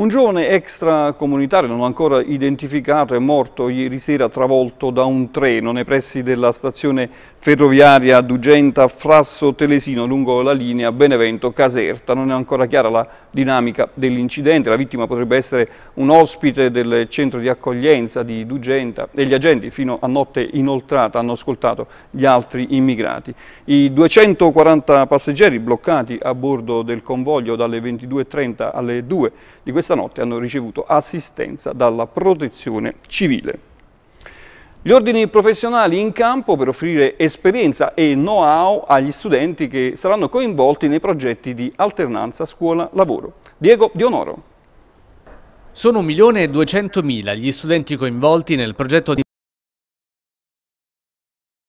Un giovane extracomunitario non ancora identificato è morto ieri sera travolto da un treno nei pressi della stazione ferroviaria Dugenta Frasso Telesino lungo la linea Benevento Caserta. Non è ancora chiara la dinamica dell'incidente, la vittima potrebbe essere un ospite del centro di accoglienza di Dugenta e gli agenti fino a notte inoltrata hanno ascoltato gli altri immigrati. I 240 passeggeri bloccati a bordo del convoglio dalle 22.30 alle 2 di questa questa notte hanno ricevuto assistenza dalla protezione civile. Gli ordini professionali in campo per offrire esperienza e know-how agli studenti che saranno coinvolti nei progetti di alternanza scuola-lavoro. Diego Dionoro. Sono 1.200.000 gli studenti coinvolti nel progetto di